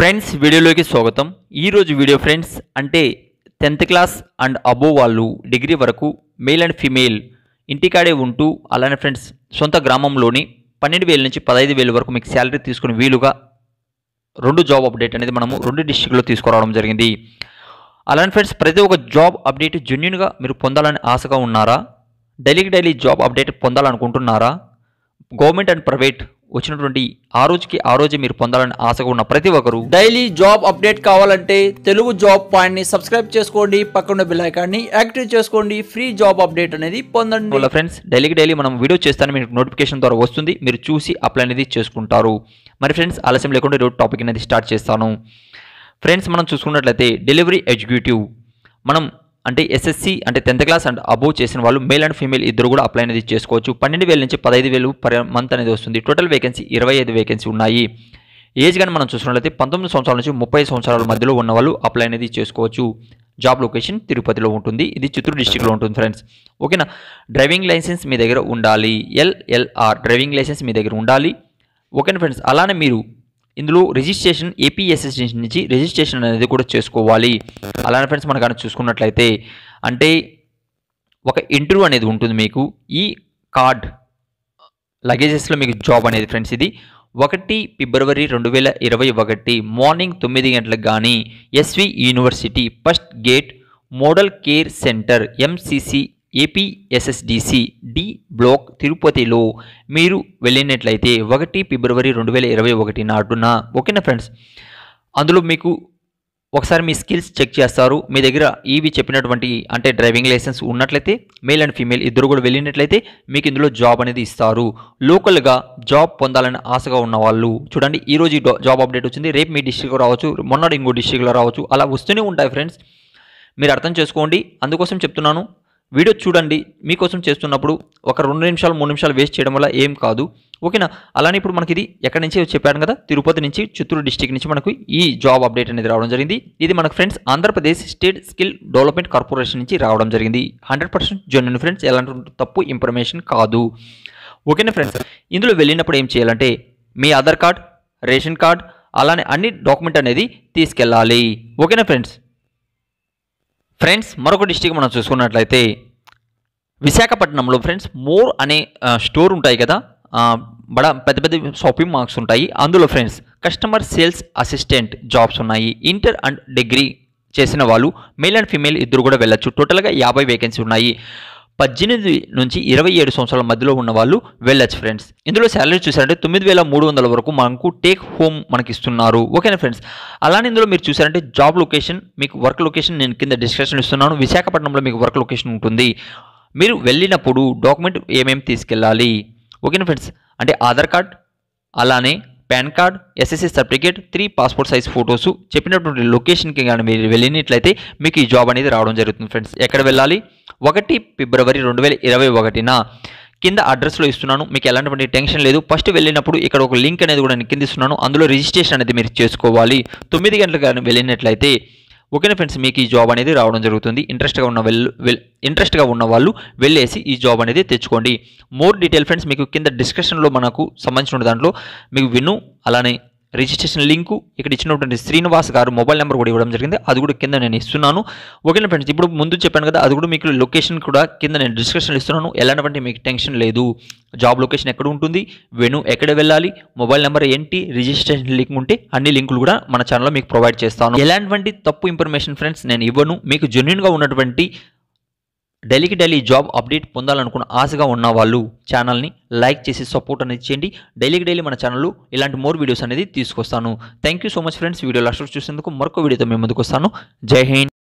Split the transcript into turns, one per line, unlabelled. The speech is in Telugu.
ఫ్రెండ్స్ వీడియోలోకి స్వాగతం ఈరోజు వీడియో ఫ్రెండ్స్ అంటే టెన్త్ క్లాస్ అండ్ అబోవ్ వాళ్ళు డిగ్రీ వరకు మేల్ అండ్ ఫీమేల్ ఇంటికాడే ఉంటూ అలానే ఫ్రెండ్స్ సొంత గ్రామంలోని పన్నెండు వేల నుంచి పదహైదు వేల వరకు మీకు శాలరీ తీసుకుని వీలుగా రెండు జాబ్ అప్డేట్ అనేది మనము రెండు డిస్టిక్లో తీసుకురావడం జరిగింది అలానే ఫ్రెండ్స్ ప్రతి ఒక్క జాబ్ అప్డేట్ జెన్యున్గా మీరు పొందాలని ఆశగా ఉన్నారా డైలీకి డైలీ జాబ్ అప్డేట్ పొందాలనుకుంటున్నారా గవర్నమెంట్ అండ్ ప్రైవేట్ వచ్చినటువంటి ఆ రోజుకి ఆ రోజు మీరు పొందాలని ఆశగా ఉన్న ప్రతి ఒక్కరు డైలీ జాబ్ అప్డేట్ కావాలంటే తెలుగు జాబ్ పాయింట్ని సబ్స్క్రైబ్ చేసుకోండి పక్కన బిల్ ఐకాన్ని యాక్టివ్ చేసుకోండి ఫ్రీ జాబ్ అప్డేట్ అనేది పొందండి ఫ్రెండ్స్ డైలీకి డైలీ మనం వీడియో చేస్తాను మీకు నోటిఫికేషన్ ద్వారా వస్తుంది మీరు చూసి అప్లై అనేది చేసుకుంటారు మరి ఫ్రెండ్స్ ఆలస్యం లేకుండా రోడ్ టాపిక్ అనేది స్టార్ట్ చేస్తాను ఫ్రెండ్స్ మనం చూసుకున్నట్లయితే డెలివరీ ఎగ్జిక్యూటివ్ మనం అంటే ఎస్ఎస్సి అంటే టెన్త్ క్లాస్ అండ్ అబోవ్ చేసిన వాళ్ళు మేల్ అండ్ ఫీమేల్ ఇద్దరు కూడా అప్లై అనేది చేసుకోవచ్చు పన్నెండు వేల నుంచి పదహైదు వేలు పర్ మంత్ అనేది వస్తుంది టోటల్ వేకెన్సీ ఇరవై ఐదు వేకెన్సీ ఉన్నాయి ఏజ్ కానీ మనం చూసినట్లయితే పంతొమ్మిది సంవత్సరాల నుంచి ముప్పై సంవత్సరాల మధ్యలో ఉన్న వాళ్ళు అప్లై అనేది చేసుకోవచ్చు జాబ్ లొకేషన్ తిరుపతిలో ఉంటుంది ఇది చిత్తూరు డిస్టిక్లో ఉంటుంది ఫ్రెండ్స్ ఓకేనా డ్రైవింగ్ లైసెన్స్ మీ దగ్గర ఉండాలి ఎల్ఎల్ఆర్ డ్రైవింగ్ లైసెన్స్ మీ దగ్గర ఉండాలి ఓకేనా ఫ్రెండ్స్ అలానే మీరు ఇందులో రిజిస్ట్రేషన్ ఏపీఎస్ఎస్డి నుంచి రిజిస్ట్రేషన్ అనేది కూడా చేసుకోవాలి అలానే ఫ్రెండ్స్ మనం కానీ చూసుకున్నట్లయితే అంటే ఒక ఇంటర్వ్యూ అనేది ఉంటుంది మీకు ఈ కార్డ్ లగేజెస్లో మీకు జాబ్ అనేది ఫ్రెండ్స్ ఇది ఒకటి ఫిబ్రవరి రెండు వేల ఇరవై ఒకటి మార్నింగ్ తొమ్మిది గంటలకు కానీ SV university first gate model care centre MCC APSSDC D block తిరుపతిలో మీరు వెళ్ళినట్లయితే ఒకటి ఫిబ్రవరి రెండు వేల ఇరవై ఒకటి నాటున ఓకేనా ఫ్రెండ్స్ అందులో మీకు ఒకసారి మీ స్కిల్స్ చెక్ చేస్తారు మీ దగ్గర ఇవి చెప్పినటువంటి అంటే డ్రైవింగ్ లైసెన్స్ ఉన్నట్లయితే మేల్ అండ్ ఫీమేల్ ఇద్దరు కూడా వెళ్ళినట్లయితే మీకు ఇందులో జాబ్ అనేది ఇస్తారు లోకల్గా జాబ్ పొందాలని ఆశగా ఉన్న వాళ్ళు చూడండి ఈరోజు జాబ్ అప్డేట్ వచ్చింది రేపు మీ డిస్టిక్లో రావచ్చు మొన్నటి ఇంకో డిస్టిక్లో రావచ్చు అలా వస్తూనే ఉంటాయి ఫ్రెండ్స్ మీరు అర్థం చేసుకోండి అందుకోసం చెప్తున్నాను వీడియో చూడండి మీకోసం చేస్తున్నప్పుడు ఒక రెండు నిమిషాలు మూడు నిమిషాలు వేస్ట్ చేయడం వల్ల ఏం కాదు ఓకేనా అలానే ఇప్పుడు మనకి ఇది ఎక్కడి నుంచి చెప్పాను కదా తిరుపతి నుంచి చిత్తూరు డిస్టిక్ నుంచి మనకు ఈ జాబ్ అప్డేట్ అనేది రావడం జరిగింది ఇది మనకు friends Andhra Pradesh state skill development corporation నుంచి రావడం జరిగింది హండ్రెడ్ పర్సెంట్ జన్యున్ ఫ్రెండ్స్ ఎలాంటి తప్పు ఇన్ఫర్మేషన్ కాదు ఓకేనా ఫ్రెండ్స్ ఇందులో వెళ్ళినప్పుడు ఏం చేయాలంటే మీ ఆధార్ కార్డ్ రేషన్ కార్డ్ అలానే అన్ని డాక్యుమెంట్ అనేది తీసుకెళ్ళాలి ఓకేనా ఫ్రెండ్స్ ఫ్రెండ్స్ మరొక డిస్టిక్ మనం చూసుకున్నట్లయితే విశాఖపట్నంలో ఫ్రెండ్స్ మోర్ అనే స్టోర్ ఉంటాయి కదా బడ పెద్ద పెద్ద షాపింగ్ మార్క్స్ ఉంటాయి అందులో friends customer sales assistant jobs ఉన్నాయి ఇంటర్ అండ్ డిగ్రీ చేసిన వాళ్ళు మేల్ అండ్ ఫీమేల్ ఇద్దరు కూడా వెళ్ళచ్చు టోటల్గా యాభై వేకెన్సీ ఉన్నాయి పద్దెనిమిది నుంచి ఇరవై ఏడు సంవత్సరాల మధ్యలో ఉన్న వాళ్ళు వెళ్ళచ్చు ఫ్రెండ్స్ ఇందులో శాలరీ చూసారంటే తొమ్మిది వేల మూడు వందల వరకు మనకు టేక్ హోమ్ మనకి ఇస్తున్నారు ఓకేనా ఫ్రెండ్స్ అలానే ఇందులో మీరు చూసారంటే జాబ్ లొకేషన్ మీకు వర్క్ లొకేషన్ నేను కింద డిస్క్రిప్షన్ ఇస్తున్నాను విశాఖపట్నంలో మీకు వర్క్ లొకేషన్ ఉంటుంది మీరు వెళ్ళినప్పుడు డాక్యుమెంట్ ఏమేమి తీసుకెళ్ళాలి ఓకేనా ఫ్రెండ్స్ అంటే ఆధార్ కార్డ్ అలానే PAN card SSC certificate three passport size photos చెప్పినటువంటి లొకేషన్కి కానీ మీరు వెళ్ళినట్లయితే మీకు ఈ జాబ్ అనేది రావడం జరుగుతుంది ఫ్రెండ్స్ ఎక్కడ వెళ్ళాలి ఒకటి ఫిబ్రవరి రెండు వేల ఇరవై ఒకటిన కింద అడ్రస్లో ఇస్తున్నాను మీకు ఎలాంటి టెన్షన్ లేదు ఫస్ట్ వెళ్ళినప్పుడు ఇక్కడ ఒక లింక్ అనేది కూడా నేను కింద ఇస్తున్నాను అందులో రిజిస్ట్రేషన్ అనేది మీరు చేసుకోవాలి తొమ్మిది గంటలకు కానీ వెళ్ళినట్లయితే ఓకేనా ఫ్రెండ్స్ మీకు ఈ జాబ్ అనేది రావడం జరుగుతుంది ఇంట్రెస్ట్గా ఉన్న ఇంట్రెస్ట్గా ఉన్న వాళ్ళు వెళ్ళేసి ఈ జాబ్ అనేది తెచ్చుకోండి మోర్ డీటెయిల్ ఫ్రెండ్స్ మీకు కింద డిస్క్రిప్షన్లో మనకు సంబంధించిన దాంట్లో మీకు విను అలానే రిజిస్ట్రేషన్ లింకు ఇక్కడ ఇచ్చినటువంటి శ్రీనివాస్ గారు మొబైల్ నెంబర్ కూడా ఇవ్వడం జరిగింది అది కూడా కింద నేను ఇస్తున్నాను ఓకే ఫ్రెండ్స్ ఇప్పుడు ముందు చెప్పాను కదా అది కూడా మీకు లొకేషన్ కూడా కింద నేను డిస్క్రిప్షన్ ఇస్తున్నాను ఎలాంటి మీకు టెన్షన్ లేదు జాబ్ లొకేషన్ ఎక్కడ ఉంటుంది వెను ఎక్కడ వెళ్ళాలి మొబైల్ నెంబర్ ఏంటి రిజిస్ట్రేషన్ లింక్ ఉంటే అన్ని లింకులు కూడా మన ఛానల్లో మీకు ప్రొవైడ్ చేస్తాను ఎలాంటి తప్పు ఇన్ఫర్మేషన్ ఫ్రెండ్స్ నేను ఇవ్వను మీకు జెన్యున్గా ఉన్నటువంటి డైలీకి డైలీ జాబ్ అప్డేట్ పొందాలనుకున్న ఆశగా ఉన్న వాళ్ళు ఛానల్ని లైక్ చేసి సపోర్ట్ అనేది చేయండి ఢిల్లీకి డైలీ మన ఛానల్లో ఇలాంటి మోర్ వీడియోస్ అనేది తీసుకొస్తాను thank you so much friends video last చూసేందుకు మరొక వీడియోతో మేము ముందుకు వస్తాను జై హింద్